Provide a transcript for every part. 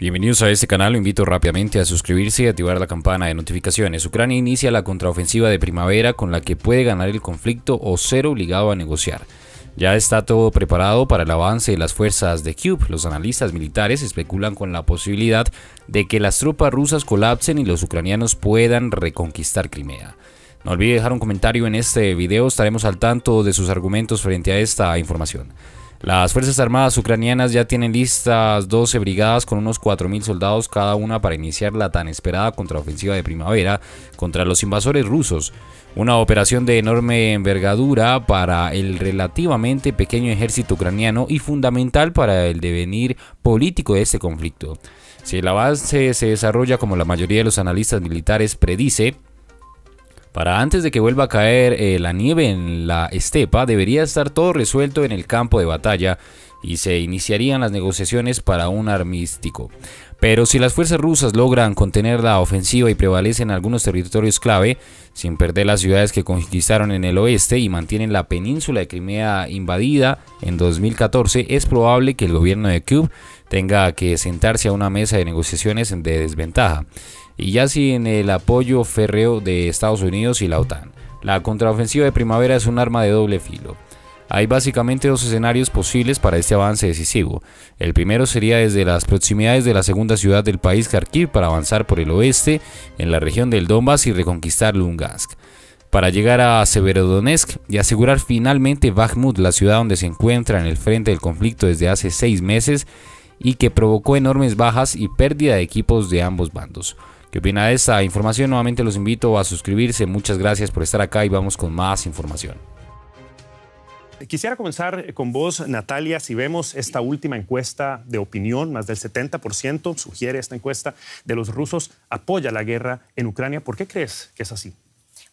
Bienvenidos a este canal, lo invito rápidamente a suscribirse y activar la campana de notificaciones. Ucrania inicia la contraofensiva de primavera con la que puede ganar el conflicto o ser obligado a negociar. Ya está todo preparado para el avance de las fuerzas de Kiev. Los analistas militares especulan con la posibilidad de que las tropas rusas colapsen y los ucranianos puedan reconquistar Crimea. No olvide dejar un comentario en este video, estaremos al tanto de sus argumentos frente a esta información. Las Fuerzas Armadas ucranianas ya tienen listas 12 brigadas con unos 4.000 soldados cada una para iniciar la tan esperada contraofensiva de primavera contra los invasores rusos, una operación de enorme envergadura para el relativamente pequeño ejército ucraniano y fundamental para el devenir político de este conflicto. Si el avance se desarrolla como la mayoría de los analistas militares predice, para antes de que vuelva a caer eh, la nieve en la estepa, debería estar todo resuelto en el campo de batalla y se iniciarían las negociaciones para un armístico. Pero si las fuerzas rusas logran contener la ofensiva y prevalecen en algunos territorios clave, sin perder las ciudades que conquistaron en el oeste y mantienen la península de Crimea invadida en 2014, es probable que el gobierno de Kiev tenga que sentarse a una mesa de negociaciones de desventaja y ya sin el apoyo férreo de Estados Unidos y la OTAN. La contraofensiva de primavera es un arma de doble filo. Hay básicamente dos escenarios posibles para este avance decisivo. El primero sería desde las proximidades de la segunda ciudad del país, Kharkiv, para avanzar por el oeste, en la región del Donbass y reconquistar Lugansk. Para llegar a Severodonetsk y asegurar finalmente Bakhmut, la ciudad donde se encuentra en el frente del conflicto desde hace seis meses y que provocó enormes bajas y pérdida de equipos de ambos bandos. ¿Qué opina de esta información? Nuevamente los invito a suscribirse. Muchas gracias por estar acá y vamos con más información. Quisiera comenzar eh, con vos, Natalia. Si vemos esta última encuesta de opinión, más del 70% sugiere esta encuesta de los rusos apoya la guerra en Ucrania. ¿Por qué crees que es así?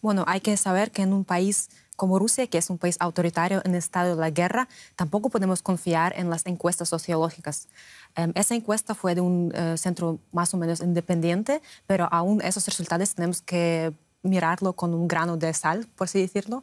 Bueno, hay que saber que en un país como Rusia, que es un país autoritario en estado de la guerra, tampoco podemos confiar en las encuestas sociológicas. Em, esa encuesta fue de un eh, centro más o menos independiente, pero aún esos resultados tenemos que mirarlo con un grano de sal, por así decirlo.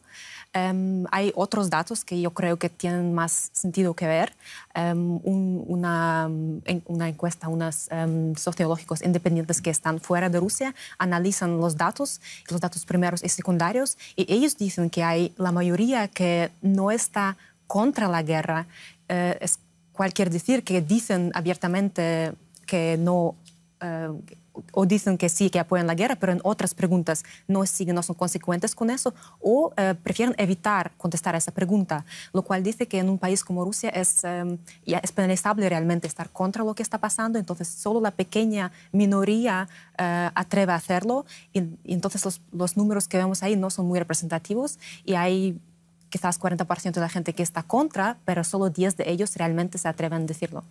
Em, hay otros datos que yo creo que tienen más sentido que ver. Em, una, encuesta, unos sociólogos em, sociológicos independientes que están fuera de Rusia analizan los datos, los datos primeros y secundarios, y ellos dicen que hay la mayoría que no está contra la guerra. Eh, es cualquier decir que dicen abiertamente que no... Eh, o dicen que sí, que apoyan la guerra, pero en otras preguntas no son consecuentes con eso, o eh, prefieren evitar contestar a esa pregunta, lo cual dice que en un país como Rusia es, em, penalizable realmente estar contra lo que está pasando, entonces solo la pequeña minoría eh, atreve a hacerlo, y, y entonces los, los números que vemos ahí no son muy representativos, y hay quizás 40% de la gente que está contra, pero solo 10 de ellos realmente se atreven a decirlo.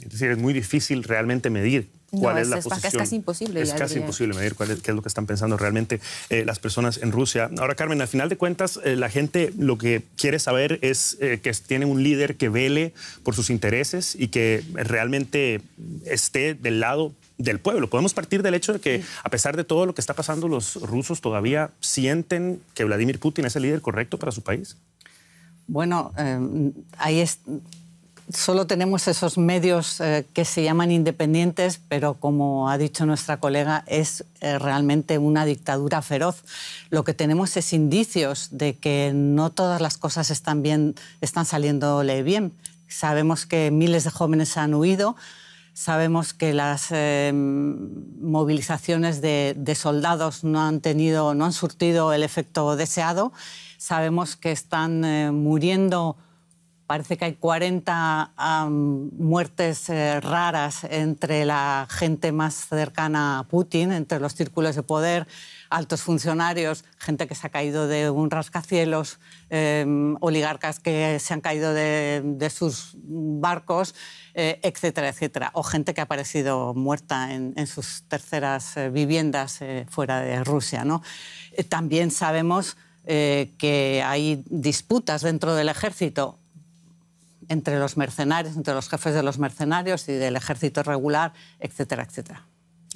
Es decir, es muy difícil realmente medir cuál es, la posición. Es casi imposible. Es casi imposible medir es, qué es lo que están pensando realmente eh, las personas en Rusia. Ahora, Carmen, al final de cuentas, eh, la gente lo que quiere saber es eh, que tiene un líder que vele por sus intereses y que realmente esté del lado del pueblo. Podemos partir del hecho de que, a pesar de todo lo que está pasando, los rusos todavía sienten que Vladimir Putin es el líder correcto para su país. Bueno, ahí es solo tenemos esos medios eh, que se llaman independientes, pero como ha dicho nuestra colega, es eh, realmente una dictadura feroz. Lo que tenemos es indicios de que no todas las cosas están, bien, están saliéndole bien. Sabemos que miles de jóvenes han huido, sabemos que las eh, movilizaciones de, soldados no han, tenido, no han surtido el efecto deseado, sabemos que están muriendo Parece que hay 40 muertes eh, raras entre la gente más cercana a Putin, entre los círculos de poder, altos funcionarios, gente que se ha caído de un rascacielos, em, oligarcas que se han caído de, sus barcos, eh, etcétera, etcétera. O gente que ha aparecido muerta en, sus terceras eh, viviendas fuera de Rusia. también sabemos que hay disputas dentro del ejército entre los mercenarios, entre los jefes de los mercenarios y del ejército regular, etcétera, etcétera.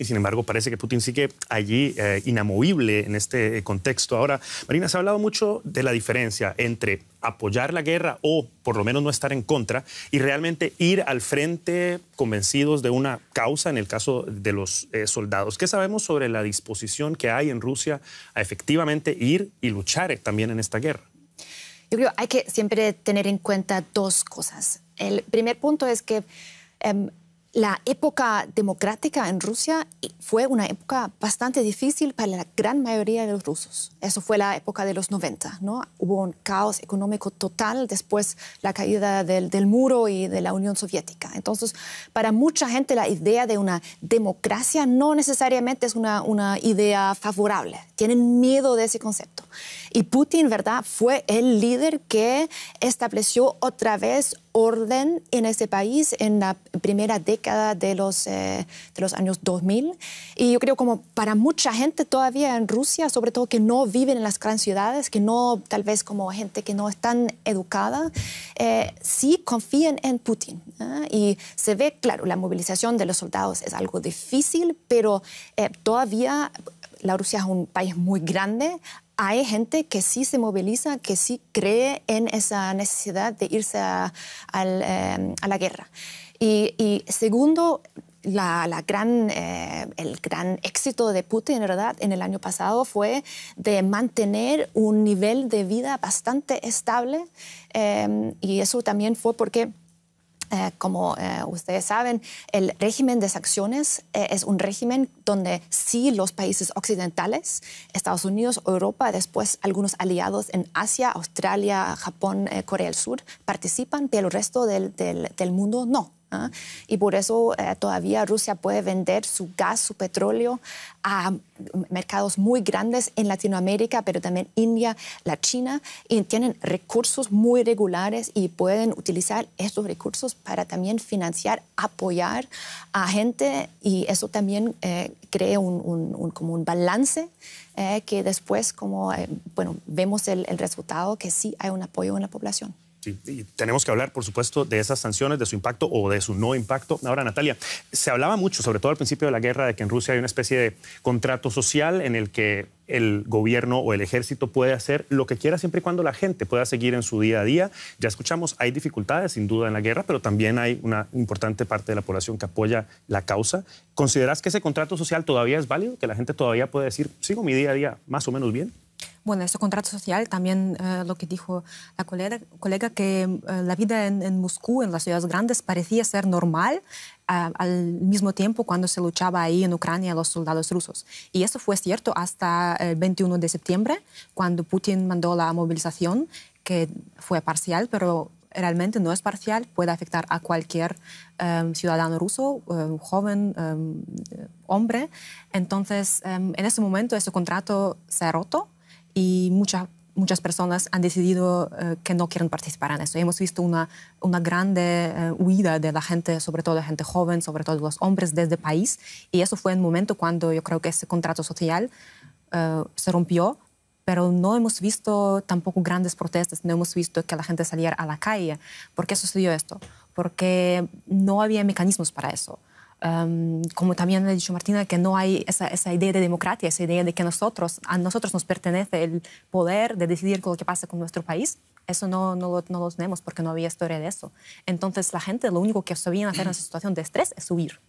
Y sin embargo, parece que Putin sigue allí eh, inamovible en este eh, contexto. Ahora, Marina, se ha hablado mucho de la diferencia entre apoyar la guerra o por lo menos no estar en contra y realmente ir al frente convencidos de una causa en el caso de los eh, soldados. ¿Qué sabemos sobre la disposición que hay en Rusia a efectivamente ir y luchar también en esta guerra? Yo creo que hay que siempre tener en cuenta dos cosas. El primer punto es que em, la época democrática en Rusia fue una época bastante difícil para la gran mayoría de los rusos. Eso fue la época de los 90, ¿no? Hubo un caos económico total después la caída del, muro y de la Unión Soviética. Entonces, para mucha gente la idea de una democracia no necesariamente es una, una idea favorable. Tienen miedo de ese concepto. Y Putin, ¿verdad? Fue el líder que estableció otra vez orden en ese país en la primera década de los, eh, de los años 2000. Y yo creo como para mucha gente todavía en Rusia, sobre todo que no viven en las grandes ciudades, que no tal vez como gente que no es tan educada, eh, sí confían en Putin. ¿eh? Y se ve, claro, la movilización de los soldados es algo difícil, pero todavía la Rusia es un país muy grande, hay gente que sí se moviliza, que sí cree en esa necesidad de irse a, em, la guerra. Y, segundo, la, gran, eh, el gran éxito de Putin en ¿verdad? en el año pasado fue de mantener un nivel de vida bastante estable em, y eso también fue porque eh, como eh, ustedes saben, el régimen de sanciones eh, es un régimen donde sí los países occidentales, Estados Unidos, Europa, después algunos aliados en Asia, Australia, Japón, Corea del Sur, participan, pero el resto del mundo no. ¿ah? Y por eso eh, todavía Rusia puede vender su gas, su petróleo a mercados muy grandes en Latinoamérica, pero también India, la China, y tienen recursos muy regulares y pueden utilizar estos recursos para también financiar, apoyar a gente y eso también eh, crea un, como un balance eh, que después como, bueno, vemos el, el resultado que sí hay un apoyo en la población. Sí, y tenemos que hablar, por supuesto, de esas sanciones, de su impacto o de su no impacto. Ahora, Natalia, se hablaba mucho, sobre todo al principio de la guerra, de que en Rusia hay una especie de contrato social en el que el gobierno o el ejército puede hacer lo que quiera siempre y cuando la gente pueda seguir en su día a día. Ya escuchamos, hay dificultades sin duda en la guerra, pero también hay una importante parte de la población que apoya la causa. ¿Consideras que ese contrato social todavía es válido? ¿Que la gente todavía puede decir, sigo mi día a día más o menos bien? Bueno, ese contrato social también eh, lo que dijo la colega, que eh, la vida en, Moscú, en las ciudades grandes, parecía ser normal al mismo tiempo cuando se luchaba ahí en Ucrania los soldados rusos. Y eso fue cierto hasta eh, el 21 de septiembre, cuando Putin mandó la movilización, que fue parcial, pero realmente no es parcial, puede afectar a cualquier em, ciudadano ruso, em, joven, em, hombre. Entonces, en ese momento ese contrato se ha roto y muchas muchas personas han decidido eh, que no quieren participar en eso. Hemos visto una, una grande eh, huida de la gente, sobre todo de gente joven, sobre todo los hombres desde el país. Y eso fue el momento cuando yo creo que ese contrato social eh, se rompió, pero no hemos visto tampoco grandes protestas, no hemos visto que la gente saliera a la calle. ¿Por qué sucedió esto? Porque no había mecanismos para eso como también ha dicho Martina, que no hay esa, idea de democracia, esa idea de que nosotros, a nosotros nos pertenece el poder de decidir lo que pasa con nuestro país. Eso no, no, no lo tenemos porque no había historia de eso. Entonces la gente lo único que sabían hacer en esa situación de estrés es huir,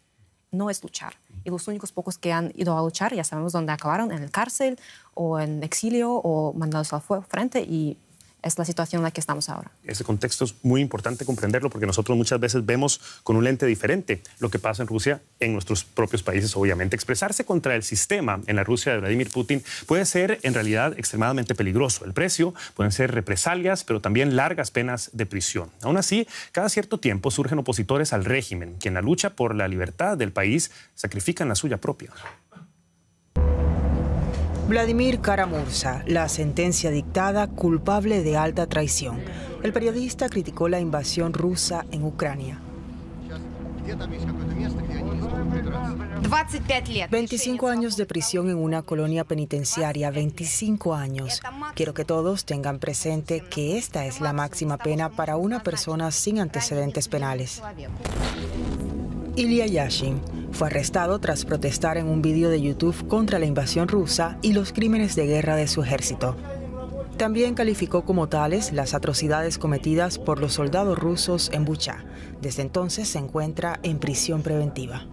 no es luchar. Y los únicos pocos que han ido a luchar ya sabemos dónde acabaron, en el cárcel o en exilio o mandados al frente y es la situación en la que estamos ahora. Ese contexto es muy importante comprenderlo porque nosotros muchas veces vemos con un lente diferente lo que pasa en Rusia en nuestros propios países, obviamente. Expresarse contra el sistema en la Rusia de Vladimir Putin puede ser en realidad extremadamente peligroso. El precio pueden ser represalias, pero también largas penas de prisión. Aún así, cada cierto tiempo surgen opositores al régimen, que en la lucha por la libertad del país sacrifican la suya propia. Vladimir Karamurza, la sentencia dictada culpable de alta traición. El periodista criticó la invasión rusa en Ucrania. 25 años de prisión en una colonia penitenciaria, 25 años. Quiero que todos tengan presente que esta es la máxima pena para una persona sin antecedentes penales. Ilya Yashin, fue arrestado tras protestar en un vídeo de YouTube contra la invasión rusa y los crímenes de guerra de su ejército. También calificó como tales las atrocidades cometidas por los soldados rusos en Bucha. Desde entonces se encuentra en prisión preventiva.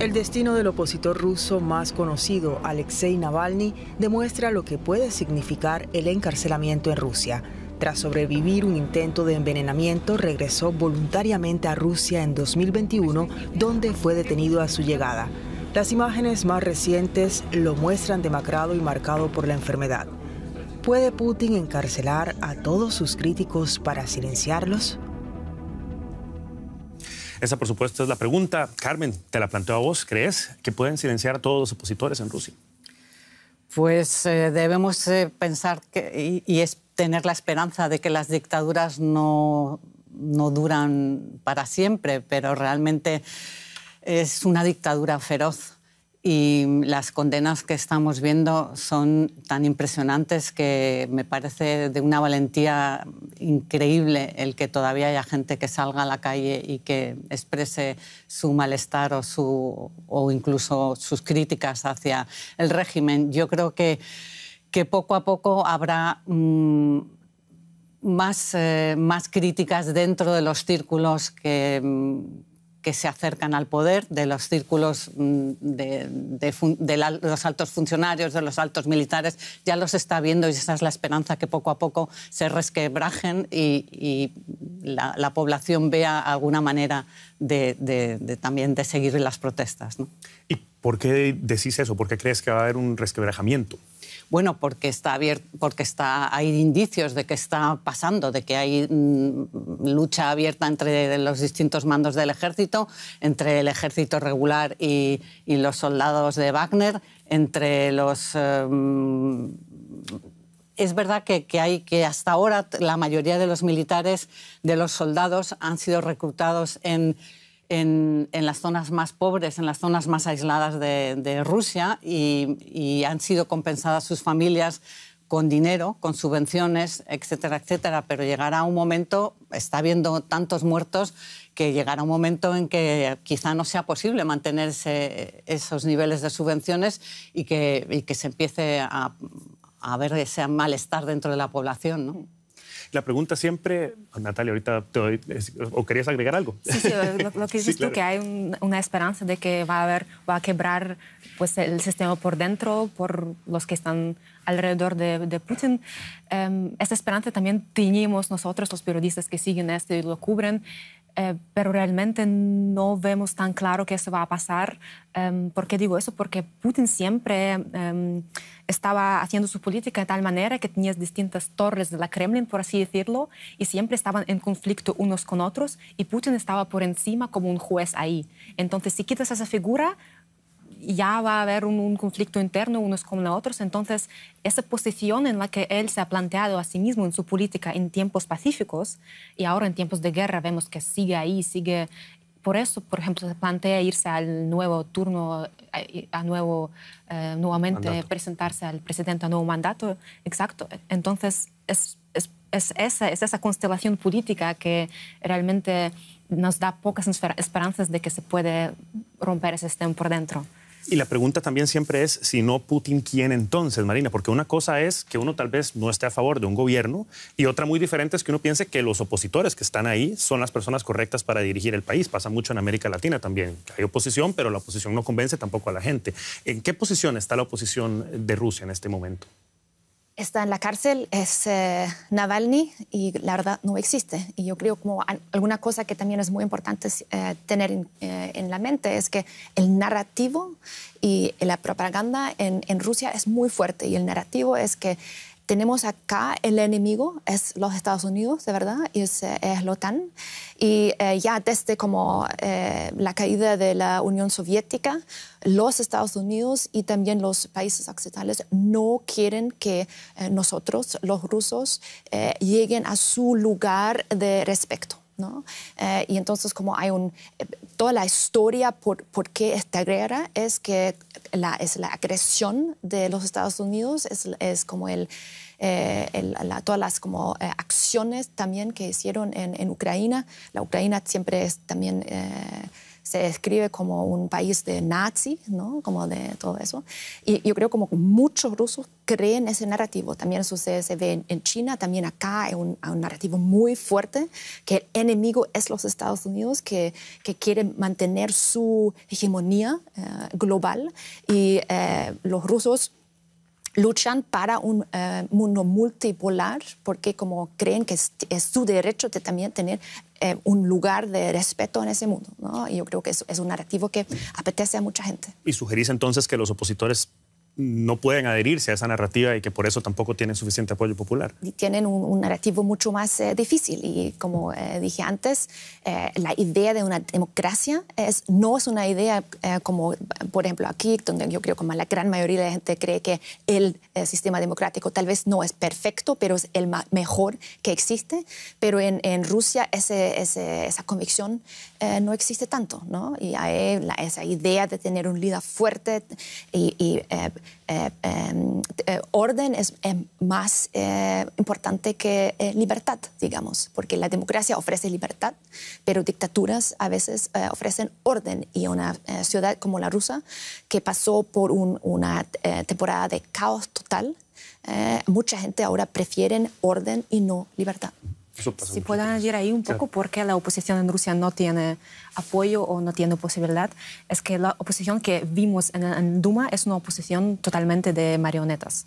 El destino del opositor ruso más conocido, Alexei Navalny, demuestra lo que puede significar el encarcelamiento en Rusia. Tras sobrevivir un intento de envenenamiento, regresó voluntariamente a Rusia en 2021, donde fue detenido a su llegada. Las imágenes más recientes lo muestran demacrado y marcado por la enfermedad. ¿Puede Putin encarcelar a todos sus críticos para silenciarlos? Esa, por supuesto, es la pregunta. Carmen, te la planteo a vos. ¿Crees que pueden silenciar a todos los opositores en Rusia? Pues eh, debemos eh, pensar que, y, es tener la esperanza de que las dictaduras no duran para siempre, pero realmente es una dictadura feroz y las condenas que estamos viendo son tan impresionantes que me parece de una valentía increíble el que todavía haya gente que salga a la calle y que exprese su malestar o, su, o incluso sus críticas hacia el régimen. Yo creo que, que poco a poco habrá... Mm, más, eh, más críticas dentro de los círculos que, mm, que se acercan al poder, de los círculos mm, de, los altos funcionarios, de los altos militares, ya los está viendo y esa es la esperanza que poco a poco se resquebrajen y, la, población vea alguna manera de, también de seguir las protestas. ¿Por qué decís eso? ¿Por qué crees que va a haber un resquebrajamiento? Bueno, porque está abierto, porque está, hay indicios de que está pasando, de que hay mm, lucha abierta entre los distintos mandos del ejército, entre el ejército regular y, los soldados de Wagner, entre los em, es verdad que, hay que hasta ahora la mayoría de los militares, de los soldados, han sido reclutados en en, las zonas más pobres, en las zonas más aisladas de, Rusia y, han sido compensadas sus familias con dinero, con subvenciones, etcétera, etcétera. Pero llegará un momento, está habiendo tantos muertos, que llegará un momento en que quizá no sea posible mantener esos niveles de subvenciones y que, se empiece a, a ver ese malestar dentro de la población. ¿no? La pregunta siempre, Natalia, ahorita te o querías agregar algo. Sí, sí, lo, que dices tú, que hay una esperanza de que va a haber, va a quebrar pues, el sistema por dentro, por los que están alrededor de, Putin. Um, esta esperanza también teníamos nosotros, los periodistas que siguen esto y lo cubren. Eh, pero realmente no vemos tan claro que eso va a pasar. porque em, ¿Por qué digo eso? Porque Putin siempre em, estaba haciendo su política de tal manera que tenías distintas torres de la Kremlin, por así decirlo, y siempre estaban en conflicto unos con otros, y Putin estaba por encima como un juez ahí. Entonces, si quitas esa figura, ya va a haber un, conflicto interno unos con los otros. Entonces, esa posición en la que él se ha planteado a sí mismo en su política en tiempos pacíficos y ahora en tiempos de guerra vemos que sigue ahí, sigue... Por eso, por ejemplo, se plantea irse al nuevo turno, eh, a, nuevo, eh, nuevamente presentarse al presidente a nuevo mandato. Exacto. Entonces, es, esa, es esa constelación política que realmente nos da pocas esperanzas de que se puede romper ese sistema por dentro. Y la pregunta también siempre es, si no Putin, ¿quién entonces, Marina? Porque una cosa es que uno tal vez no esté a favor de un gobierno y otra muy diferente es que uno piense que los opositores que están ahí son las personas correctas para dirigir el país. Pasa mucho en América Latina también. Hay oposición, pero la oposición no convence tampoco a la gente. ¿En qué posición está la oposición de Rusia en este momento? está en la cárcel es eh, Navalny y la verdad no existe. Y yo creo como alguna cosa que también es muy importante eh, tener eh, en, la mente es que el narrativo y la propaganda en, en, Rusia es muy fuerte y el narrativo es que tenemos acá el enemigo, es los Estados Unidos, de verdad, y es, es la OTAN. Y eh, ya desde como eh, la caída de la Unión Soviética, los Estados Unidos y también los países occidentales no quieren que eh, nosotros, los rusos, lleguen a su lugar de respeto. ¿no? Eh, y entonces como hay un, eh, toda la historia por, por qué esta guerra es que la, es la agresión de los Estados Unidos, es, como el, eh, todas las como, acciones también que hicieron en, en, Ucrania. La Ucrania siempre es también se describe como un país de nazi, ¿no? como de todo eso. Y yo creo como muchos rusos creen ese narrativo. También sucede, se ve en China, también acá hay un, narrativo muy fuerte, que el enemigo es los Estados Unidos, que, que quiere mantener su hegemonía eh, global. Y eh, los rusos luchan para un eh, mundo multipolar porque como creen que es, su derecho de también tener eh, un lugar de respeto en ese mundo. ¿no? Y yo creo que es, es un narrativo que apetece a mucha gente. ¿Y sugerís entonces que los opositores no pueden adherirse a esa narrativa y que por eso tampoco tienen suficiente apoyo popular. Tienen un, narrativo mucho más eh, difícil y como eh, dije antes, eh, la idea de una democracia es, no es una idea como, por ejemplo, aquí, donde yo creo que la gran mayoría de la gente cree que el, sistema democrático tal vez no es perfecto, pero es el mejor que existe, pero en, Rusia esa convicción no existe tanto, ¿no? Y hay esa idea de tener un líder fuerte y eh, em, eh, orden es, más eh, importante que libertad, digamos, porque la democracia ofrece libertad, pero dictaduras a veces ofrecen orden y una ciudad como la rusa, que pasó por una temporada de caos total, mucha gente ahora prefiere orden y no libertad si puedan añadir ahí un poco, por qué la oposición en Rusia no tiene apoyo o no tiene posibilidad, es que la oposición que vimos en, en Duma es una oposición totalmente de marionetas.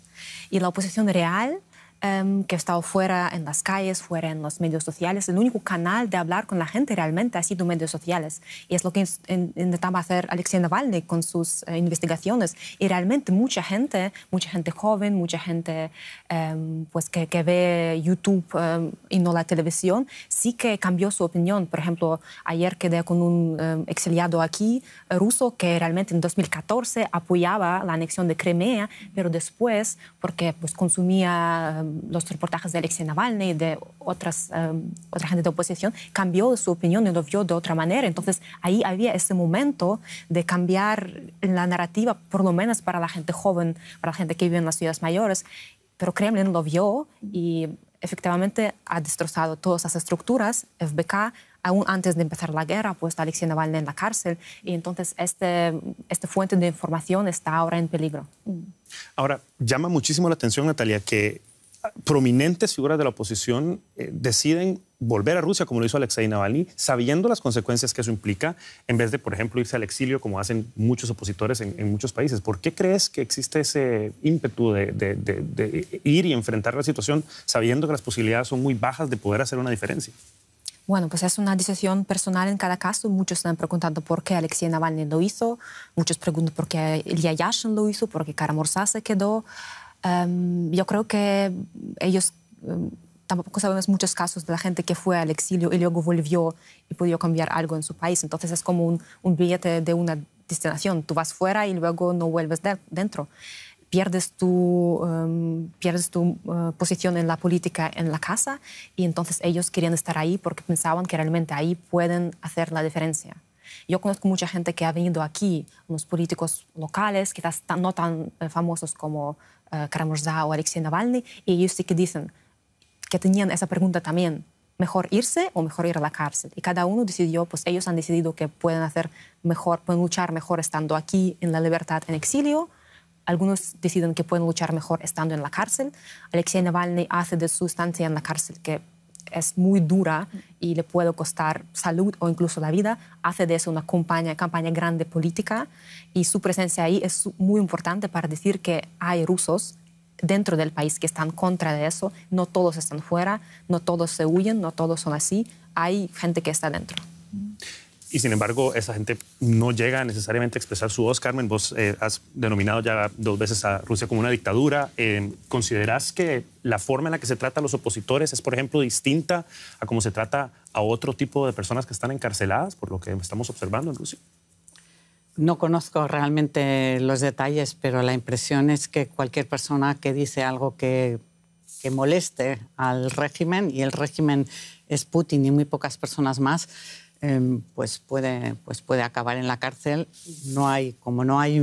Y la oposición real Em, que ha estado fuera en las calles, fuera en los medios sociales. El único canal de hablar con la gente realmente ha sido medios sociales. Y es lo que intentaba hacer Alexei Navalny con sus eh, investigaciones. Y realmente mucha gente, mucha gente joven, mucha gente em, pues que, que, ve YouTube em, y no la televisión, sí que cambió su opinión. Por ejemplo, ayer quedé con un exiliado aquí, eh, ruso, que realmente en 2014 apoyaba la anexión de Crimea, pero después, porque pues, consumía los reportajes de Alexei Navalny y de otras, eh, otra gente de oposición, cambió su opinión y lo vio de otra manera. Entonces ahí había ese momento de cambiar la narrativa, por lo menos para la gente joven, para la gente que vive en las ciudades mayores. Pero Kremlin lo vio y efectivamente ha destrozado todas esas estructuras. FBK, aún antes de empezar la guerra, pues a Alexei Navalny en la cárcel. Y entonces este, esta fuente de información está ahora en peligro. Ahora, llama muchísimo la atención, Natalia, que prominentes figuras de la oposición eh, deciden volver a Rusia, como lo hizo Alexei Navalny, sabiendo las consecuencias que eso implica, en vez de, por ejemplo, irse al exilio, como hacen muchos opositores en, muchos países. ¿Por qué crees que existe ese ímpetu de, ir y enfrentar la situación sabiendo que las posibilidades son muy bajas de poder hacer una diferencia? Bueno, pues es una decisión personal en cada caso. Muchos están preguntando por qué Alexei Navalny lo hizo, muchos preguntan por qué Ilya Yashin lo hizo, por qué Karamorsá se quedó. Em, yo creo que ellos, em, tampoco sabemos muchos casos de la gente que fue al exilio y luego volvió y pudo cambiar algo en su país. Entonces es como un, billete de una destinación. Tú vas fuera y luego no vuelves dentro. Pierdes tu, em, pierdes tu eh, posición en la política en la casa y entonces ellos querían estar ahí porque pensaban que realmente ahí pueden hacer la diferencia. Yo conozco mucha gente que ha venido aquí, unos políticos locales, quizás están no tan eh, famosos como Karamurza o Alexei Navalny, y ellos sí que dicen que tenían esa pregunta también, mejor irse o mejor ir a la cárcel. Y cada uno decidió, pues ellos han decidido que pueden hacer mejor, pueden luchar mejor estando aquí en la libertad, en exilio, algunos deciden que pueden luchar mejor estando en la cárcel. Alexei Navalny hace de su estancia en la cárcel que es muy dura y le puede costar salud o incluso la vida, hace de eso una campaña, campaña grande política y su presencia ahí es muy importante para decir que hay rusos dentro del país que están contra de eso, no todos están fuera, no todos se huyen, no todos son así, hay gente que está dentro y sin embargo esa gente no llega necesariamente a expresar su voz. Carmen, vos eh, has denominado ya dos veces a Rusia como una dictadura. Eh, ¿Consideras que la forma en la que se trata a los opositores es, por ejemplo, distinta a cómo se trata a otro tipo de personas que están encarceladas, por lo que estamos observando en Rusia? No conozco realmente los detalles, pero la impresión es que cualquier persona que dice algo que, que moleste al régimen, y el régimen es Putin y muy pocas personas más, Em, pues, puede, pues puede acabar en la cárcel. No hay, como no hay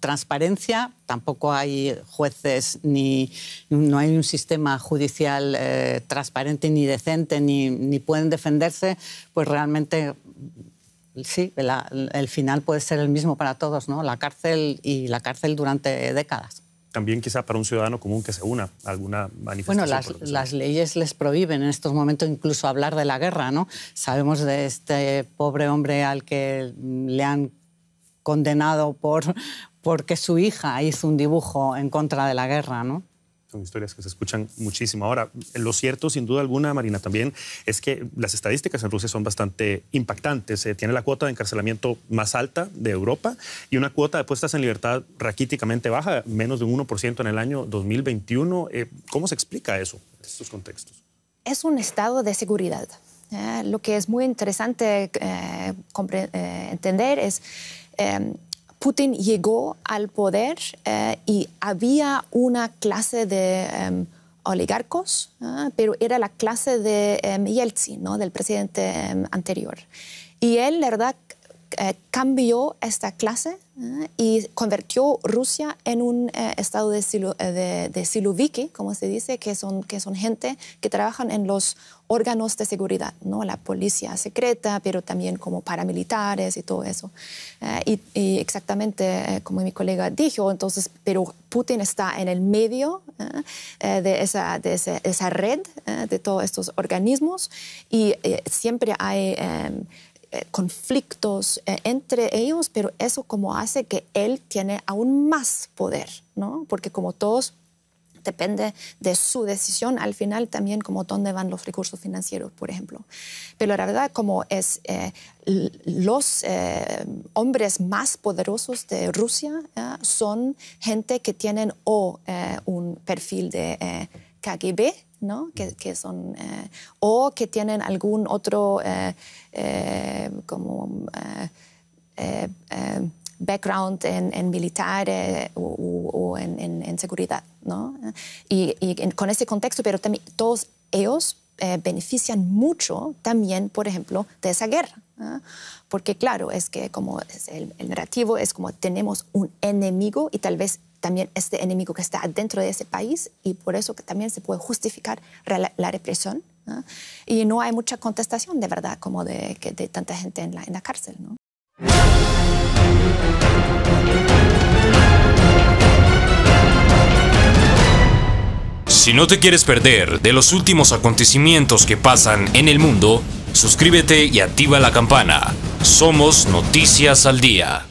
transparencia, tampoco hay jueces, ni no hay un sistema judicial eh, transparente ni decente, ni, ni, pueden defenderse, pues realmente sí, el final puede ser el mismo para todos, ¿no? La cárcel y la cárcel durante décadas también quizá para un ciudadano común que se una a alguna manifestación. Bueno, las, las, leyes les prohíben en estos momentos incluso hablar de la guerra, ¿no? Sabemos de este pobre hombre al que le han condenado por porque su hija hizo un dibujo en contra de la guerra, ¿no? Son historias que se escuchan muchísimo. Ahora, lo cierto, sin duda alguna, Marina, también es que las estadísticas en Rusia son bastante impactantes. Eh, tiene la cuota de encarcelamiento más alta de Europa y una cuota de puestas en libertad raquíticamente baja, menos de un 1% en el año 2021. Eh, ¿Cómo se explica eso en estos contextos? Es un estado de seguridad. Eh, lo que es muy interesante entender es Putin llegó al poder eh, y había una clase de em, oligarcos, ah, pero era la clase de em, Yeltsin, ¿no? del presidente em, anterior. Y él, la verdad, eh, cambió esta clase ¿eh? y convirtió Rusia en un eh, estado de, silu, como se dice, que son, que son gente que trabajan en los órganos de seguridad, ¿no? la policía secreta, pero también como paramilitares y todo eso. Y, exactamente como mi colega dijo, entonces, pero Putin está en el medio de, esa, de esa, esa red de todos estos organismos y siempre hay em, eh, conflictos eh, entre ellos, pero eso como hace que él tiene aún más poder, ¿no? Porque como todos depende de su decisión al final también como dónde van los recursos financieros, por ejemplo. Pero la verdad, como es eh, los hombres más poderosos de Rusia son gente que tienen o un perfil de KGB, que, son, eh, o que tienen algún otro eh, eh, como, background en, militar o, en, seguridad. Y, con ese contexto, pero también todos ellos benefician mucho también, por ejemplo, de esa guerra. Porque claro, es que como el, narrativo es como tenemos un enemigo y tal vez también este enemigo que está dentro de ese país y por eso que también se puede justificar la, represión. Y no hay mucha contestación de verdad como de, de tanta gente en la, en la cárcel. ¿no? Si no te quieres perder de los últimos acontecimientos que pasan en el mundo, suscríbete y activa la campana. Somos Noticias al Día.